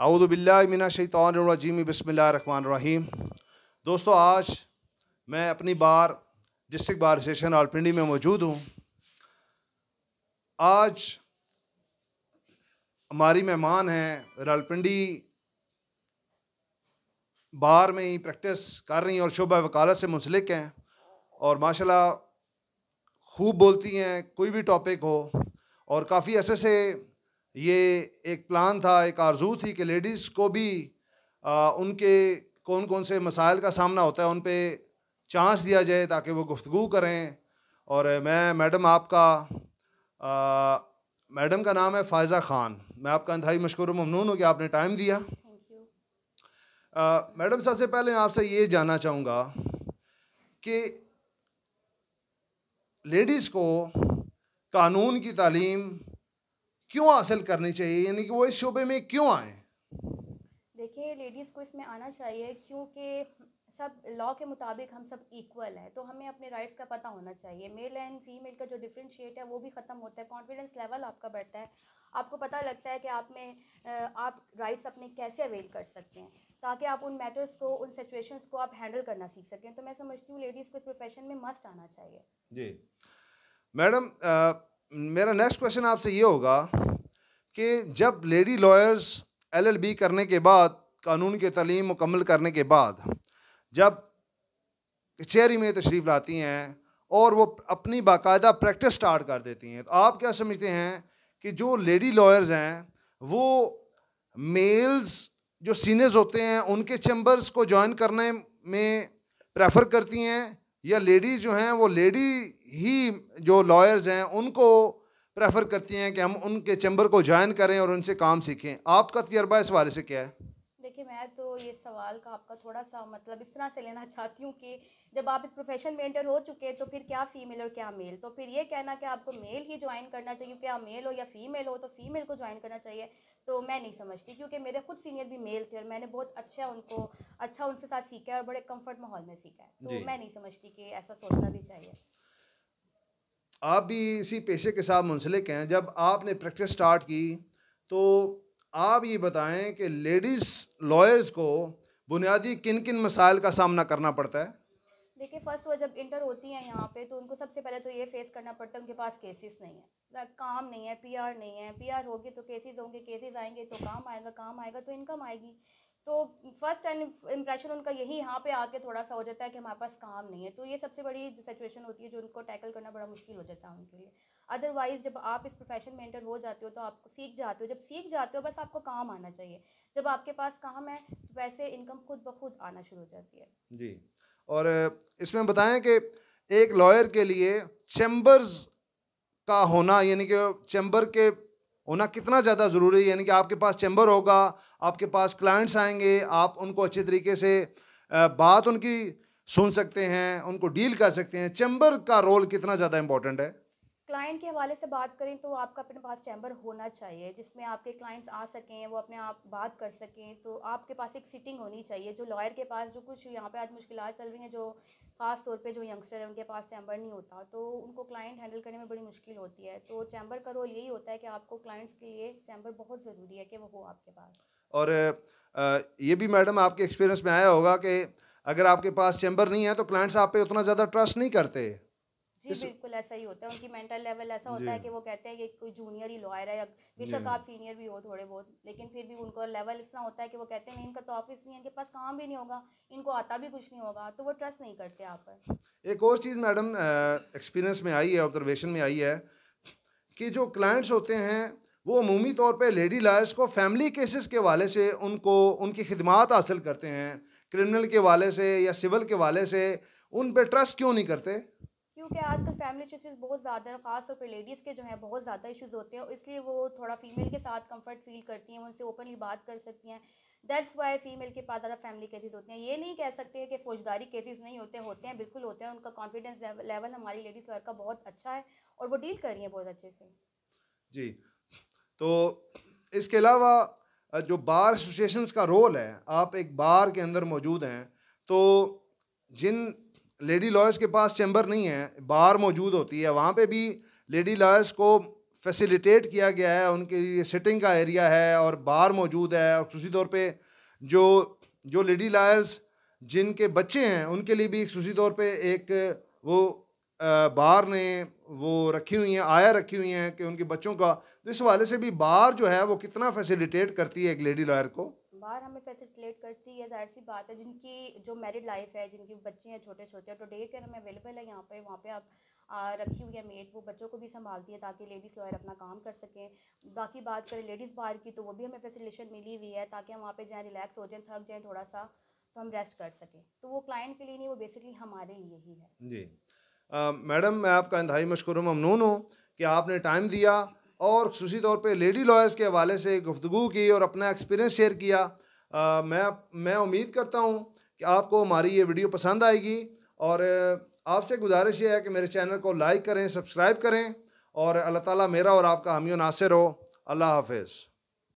run रहीम दोस्तों आज मैं अपनी बार डिस्ट्रिक्ट बार स्टेशन आलपिंडी में मौजूद हूँ आज हमारी मेहमान हैं रालपिंडी बार में ही प्रैक्टिस कर रही हैं और शोबा वकालत से मुंसलिक हैं और माशाल्लाह खूब बोलती हैं कोई भी टॉपिक हो और काफ़ी ऐसे से ये एक प्लान था एक आरजू थी कि लेडीज़ को भी आ, उनके कौन कौन से मसाइल का सामना होता है उन पर चांस दिया जाए ताकि वो गुफ्तु करें और मैं मैडम आपका आ, मैडम का नाम है फ़ायज़ा ख़ान मैं आपका इंतहाई मशहूर ममनून हूँ कि आपने टाइम दिया मैडम सबसे पहले आपसे ये जानना चाहूँगा कि लेडीज़ को कानून की तालीम क्यों हासिल करनी चाहिए यानी कि वो इस शोबे में क्यों आए देखिए लेडीज़ को इसमें आना चाहिए क्योंकि सब लॉ के मुताबिक हम सब इक्वल हैं तो हमें अपने राइट्स का पता होना चाहिए मेल एंड फीमेल का जो डिफ्रेंशिएट है वो भी ख़त्म होता है कॉन्फिडेंस लेवल आपका बढ़ता है आपको पता लगता है कि आप में आप राइट्स अपने कैसे अवेल कर सकते हैं ताकि आप उन मैटर्स को उन सिचुएशंस को आप हैंडल करना सीख सकें तो मैं समझती हूँ लेडीज़ को इस प्रोफेशन में मस्ट आना चाहिए जी मैडम मेरा नेक्स्ट क्वेश्चन आपसे ये होगा कि जब लेडी लॉयर्स एलएलबी करने के बाद कानून की तलीम मुकम्मल करने के बाद जब कचहरी में तशरीफ़ लाती हैं और वो अपनी बाकायदा प्रैक्टिस स्टार्ट कर देती हैं तो आप क्या समझते हैं कि जो लेडी लॉयर्स हैं वो मेल्स जो सीनियर्स होते हैं उनके चैम्बर्स को ज्वाइन करने में प्रेफर करती हैं या लेडीज़ जो हैं वो लेडी ही जो लॉयर्स हैं उनको प्रेफर करती हैं कि हम उनके चैम्बर को ज्वाइन करें और उनसे काम सीखें आपका तजर्बा इस बारे से क्या है देखिए मैं तो ये सवाल का आपका थोड़ा सा मतलब इस तरह से लेना चाहती हूँ कि जब आप इस प्रोफेशन में एंटर हो चुके हैं तो फिर क्या फीमेल और क्या मेल तो फिर ये कहना कि आपको मेल ही ज्वाइन करना चाहिए क्योंकि आप मेल हो या फीमेल हो तो फीमेल को ज्वाइन करना चाहिए तो मैं नहीं समझती क्योंकि मेरे खुद सीनियर भी मेल थे और मैंने बहुत अच्छा उनको अच्छा उनके साथ सीखा है और बड़े कम्फर्ट माहौल में सीखा है तो मैं नहीं समझती कि ऐसा सोचना भी चाहिए आप भी इसी पेशे के साथ मुंसलिक हैं जब आपने प्रैक्टिस स्टार्ट की तो आप ये बताएं कि लेडीज़ लॉयर्स को बुनियादी किन किन मसाइल का सामना करना पड़ता है देखिए फर्स्ट वो जब इंटर होती हैं यहाँ पे तो उनको सबसे पहले तो ये फेस करना पड़ता है उनके पास केसेस नहीं है काम नहीं है पीआर नहीं है पीआर होगी तो केसेस होंगे केसेस आएंगे तो काम आएगा काम आएगा तो इनकम आएगी तो फर्स्ट इम्प्रेशन उनका यही यहाँ पे आके थोड़ा सा हो जाता है कि हमारे पास काम नहीं है तो ये सबसे बड़ी सिचुएशन होती है जो उनको टैकल करना बड़ा मुश्किल हो जाता है उनके लिए अदरवाइज़ जब आप इस प्रोफेशन में एंटर हो जाते हो तो आप सीख जाते हो जब सीख जाते हो बस आपको काम आना चाहिए जब आपके पास काम है तो वैसे इनकम खुद ब खुद आना शुरू हो जाती है जी और इसमें बताएं कि एक लॉयर के लिए चैम्बर्स का होना यानी कि चैम्बर के होना कितना ज़्यादा ज़रूरी है यानी कि आपके पास चैम्बर होगा आपके पास क्लाइंट्स आएंगे आप उनको अच्छे तरीके से बात उनकी सुन सकते हैं उनको डील कर सकते हैं चैम्बर का रोल कितना ज़्यादा इम्पोर्टेंट है क्लाइंट के हवाले से बात करें तो आपका अपने पास चैम्बर होना चाहिए जिसमें आपके क्लाइंट्स आ सकें वो अपने आप बात कर सकें तो आपके पास एक सिटिंग होनी चाहिए जो लॉयर के पास जो कुछ यहाँ पे आज मुश्किल चल रही हैं जो ख़ास तौर पे जो यंगस्टर है उनके पास चैम्बर नहीं होता तो उनको क्लाइंट हैंडल करने में बड़ी मुश्किल होती है तो चैम्बर का रोल यही होता है कि आपको क्लाइंट्स के लिए चैम्बर बहुत ज़रूरी है कि वो हो आपके पास और ये भी मैडम आपके एक्सपीरियंस में आया होगा कि अगर आपके पास चैम्बर नहीं है तो क्लाइंट्स आप पे उतना ज़्यादा ट्रस्ट नहीं करते जी बिल्कुल ऐसा ही होता है उनकी मेंटल लेवल ऐसा होता है कि वो कहते हैं कि कोई जूनियर ही लॉयर है बेशक आप सीनियर भी हो थोड़े बहुत लेकिन फिर भी उनको लेवल इतना होता है कि वो कहते हैं इनका तो ऑफिस नहीं है इनके पास काम भी नहीं होगा इनको आता भी कुछ नहीं होगा तो वो ट्रस्ट नहीं करते आप पर एक और चीज़ मैडम एक्सपीरियंस में आई है ऑब्जर्वेशन में आई है कि जो क्लाइंट्स होते हैं वो अमूमी तौर पर लेडी लायर्स को फैमिली केसेस के वाले से उनको उनकी खदमात हासिल करते हैं क्रिमिनल के वाले से या सिविल के वाले से उन पर ट्रस्ट क्यों नहीं करते क्योंकि आजकल फैमिली इशूज़ बहुत ज़्यादा हैं ख़ास तौर पर लेडीज़ के जो हैं बहुत ज़्यादा इशूज़ होते हैं इसलिए वो थोड़ा फीमेल के साथ कम्फर्ट फील करती हैं उनसे ओपनली बात कर सकती हैं दैट्स वाई फीमेल के पास ज़्यादा फैमिली केसेज होते हैं ये नहीं कह सकते कि फौजदारी केसेज नहीं होते होते हैं बिल्कुल होते हैं उनका कॉन्फिडेंस लेवल हमारी लेडीज़ वर्क का बहुत अच्छा है और वो डील कर रही हैं बहुत अच्छे से जी तो इसके अलावा जो बार एसोसिएशन का रोल है आप एक बार के अंदर मौजूद हैं तो जिन लेडी लॉयर्स के पास चैम्बर नहीं है बाहर मौजूद होती है वहाँ पे भी लेडी लॉयर्स को फैसिलिटेट किया गया है उनके लिए सिटिंग का एरिया है और बाहर मौजूद है और खसूसी तौर पे जो जो लेडी लॉयर्स जिनके बच्चे हैं उनके लिए भी खसूसी तौर पे एक वो बाहर ने वो रखी हुई हैं आया रखी हुई हैं कि उनके बच्चों का तो इस हवाले से भी बाहर जो है वो कितना फैसिलिटेट करती है एक लेडी लॉयर को बार हमें फैसिलिटेट करती है जाहिर सी बात है जिनकी जो मैरिड लाइफ है जिनकी बच्चे हैं छोटे छोटे तो डे केयर हमें अवेलेबल है यहाँ पे वहाँ पे आप आ, रखी हुई है मेड वो बच्चों को भी संभालती है ताकि लेडीज़ लॉयर अपना काम कर सकें बाकी बात करें लेडीज़ बार की तो वो भी हमें फैसिलिटेशन मिली हुई है ताकि हम वहाँ पर जाएँ रिलैक्स हो जाएँ थक जाएँ थोड़ा सा तो हम रेस्ट कर सकें तो वो क्लाइंट के लिए नहीं वो बेसिकली हमारे लिए ही है जी मैडम मैं आपका इंतहाई मशकर ममनून हूँ कि आपने टाइम दिया और खूशी तौर पर लेडी लॉयर्स के हवाले से गुफ्तु की और अपना एक्सपीरियंस शेयर किया आ, मैं मैं उम्मीद करता हूँ कि आपको हमारी ये वीडियो पसंद आएगी और आपसे गुजारिश ये है कि मेरे चैनल को लाइक करें सब्सक्राइब करें और अल्लाह ताला मेरा और आपका हमी नासिर हो अल्लाह हाफिज़